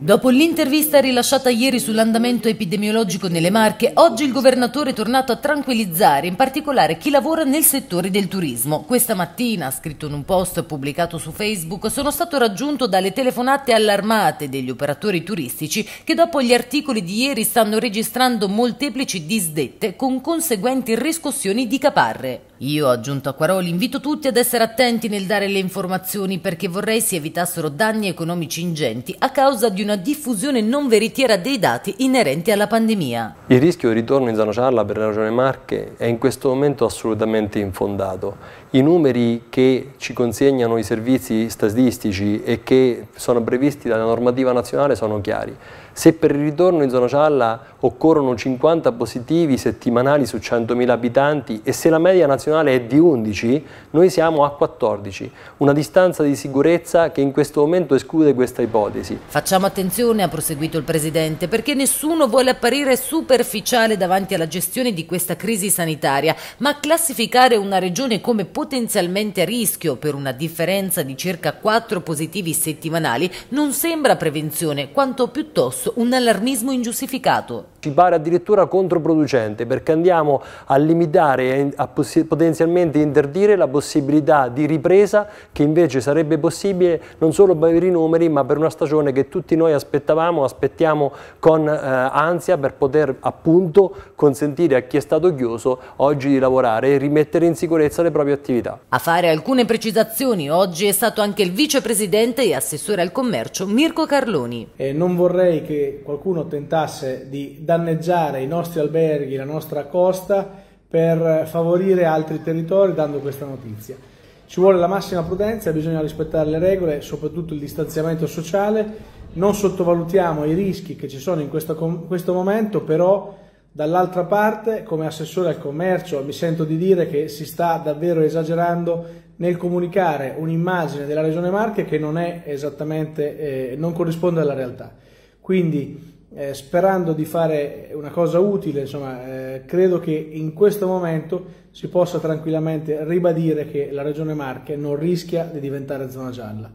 Dopo l'intervista rilasciata ieri sull'andamento epidemiologico nelle Marche, oggi il governatore è tornato a tranquillizzare in particolare chi lavora nel settore del turismo. Questa mattina, ha scritto in un post pubblicato su Facebook, sono stato raggiunto dalle telefonate allarmate degli operatori turistici che dopo gli articoli di ieri stanno registrando molteplici disdette con conseguenti riscossioni di caparre. Io, aggiunto a Quaroli, invito tutti ad essere attenti nel dare le informazioni perché vorrei si evitassero danni economici ingenti a causa di una diffusione non veritiera dei dati inerenti alla pandemia. Il rischio di ritorno in zona gialla per la regione Marche è in questo momento assolutamente infondato. I numeri che ci consegnano i servizi statistici e che sono previsti dalla normativa nazionale sono chiari. Se per il ritorno in zona gialla occorrono 50 positivi settimanali su 100.000 abitanti e se la media nazionale nazionale è di 11, noi siamo a 14, una distanza di sicurezza che in questo momento esclude questa ipotesi. Facciamo attenzione, ha proseguito il Presidente, perché nessuno vuole apparire superficiale davanti alla gestione di questa crisi sanitaria, ma classificare una regione come potenzialmente a rischio per una differenza di circa 4 positivi settimanali non sembra prevenzione, quanto piuttosto un allarmismo ingiustificato ci pare addirittura controproducente perché andiamo a limitare e a potenzialmente interdire la possibilità di ripresa che invece sarebbe possibile non solo per i numeri ma per una stagione che tutti noi aspettavamo, aspettiamo con eh, ansia per poter appunto consentire a chi è stato chiuso oggi di lavorare e rimettere in sicurezza le proprie attività. A fare alcune precisazioni oggi è stato anche il vicepresidente e assessore al commercio Mirko Carloni. Eh, non vorrei che qualcuno tentasse di danneggiare i nostri alberghi, la nostra costa, per favorire altri territori dando questa notizia. Ci vuole la massima prudenza, bisogna rispettare le regole, soprattutto il distanziamento sociale, non sottovalutiamo i rischi che ci sono in questo, questo momento, però dall'altra parte, come assessore al commercio, mi sento di dire che si sta davvero esagerando nel comunicare un'immagine della Regione Marche che non, esattamente, eh, non corrisponde alla realtà. Quindi eh, sperando di fare una cosa utile, insomma, eh, credo che in questo momento si possa tranquillamente ribadire che la Regione Marche non rischia di diventare zona gialla.